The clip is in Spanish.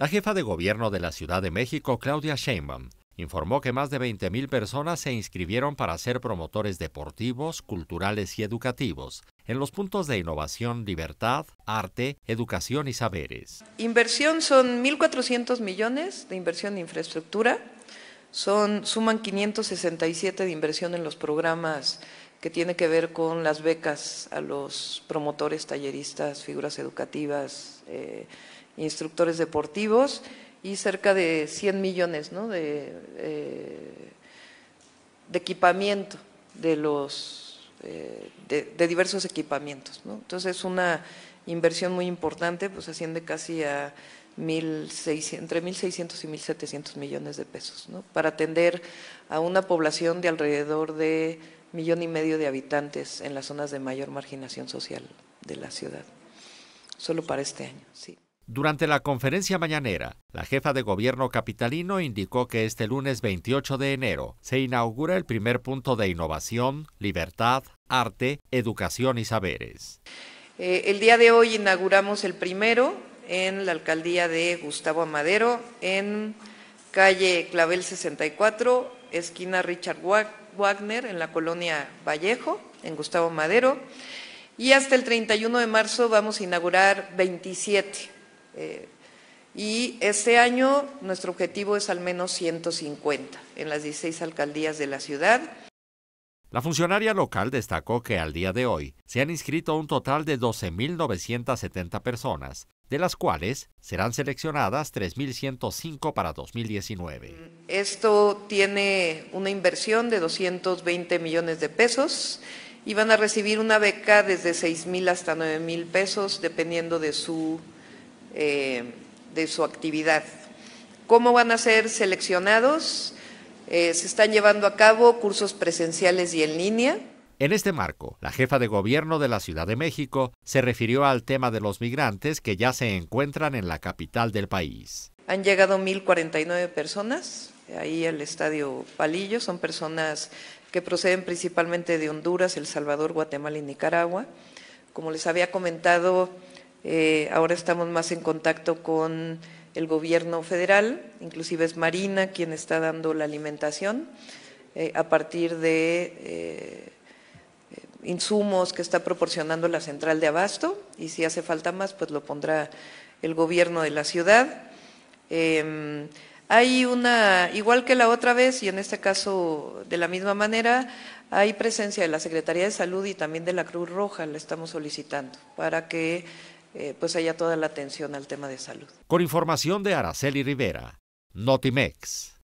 La jefa de gobierno de la Ciudad de México, Claudia Sheinbaum, informó que más de 20.000 personas se inscribieron para ser promotores deportivos, culturales y educativos en los puntos de innovación, libertad, arte, educación y saberes. Inversión son 1.400 millones de inversión en infraestructura, son, suman 567 de inversión en los programas que tiene que ver con las becas a los promotores, talleristas, figuras educativas, eh, instructores deportivos y cerca de 100 millones eh, de, equipamiento de los eh, de, diversos equipamientos. Entonces, es una inversión muy importante, pues asciende casi a entre 1.600 y 1.700 millones de pesos, para atender a una población de alrededor de millón y medio de habitantes en las zonas de mayor marginación social de la ciudad. Solo para este año, sí. Durante la conferencia mañanera, la jefa de gobierno capitalino indicó que este lunes 28 de enero se inaugura el primer punto de innovación, libertad, arte, educación y saberes. Eh, el día de hoy inauguramos el primero en la alcaldía de Gustavo Amadero, en calle Clavel 64, esquina Richard Wagner, en la colonia Vallejo, en Gustavo Madero. Y hasta el 31 de marzo vamos a inaugurar 27. Eh, y este año nuestro objetivo es al menos 150 en las 16 alcaldías de la ciudad. La funcionaria local destacó que al día de hoy se han inscrito un total de 12.970 personas, de las cuales serán seleccionadas 3.105 para 2019. Esto tiene una inversión de 220 millones de pesos y van a recibir una beca desde 6.000 hasta 9.000 pesos, dependiendo de su, eh, de su actividad. ¿Cómo van a ser seleccionados? Eh, se están llevando a cabo cursos presenciales y en línea. En este marco, la jefa de gobierno de la Ciudad de México se refirió al tema de los migrantes que ya se encuentran en la capital del país. Han llegado 1.049 personas ahí al estadio Palillo, son personas que proceden principalmente de Honduras, El Salvador, Guatemala y Nicaragua. Como les había comentado, eh, ahora estamos más en contacto con el gobierno federal, inclusive es Marina quien está dando la alimentación eh, a partir de eh, eh, insumos que está proporcionando la central de abasto y si hace falta más pues lo pondrá el gobierno de la ciudad. Em, hay una, igual que la otra vez y en este caso de la misma manera, hay presencia de la Secretaría de Salud y también de la Cruz Roja, Le estamos solicitando para que eh, pues haya toda la atención al tema de salud. Con información de Araceli Rivera, Notimex.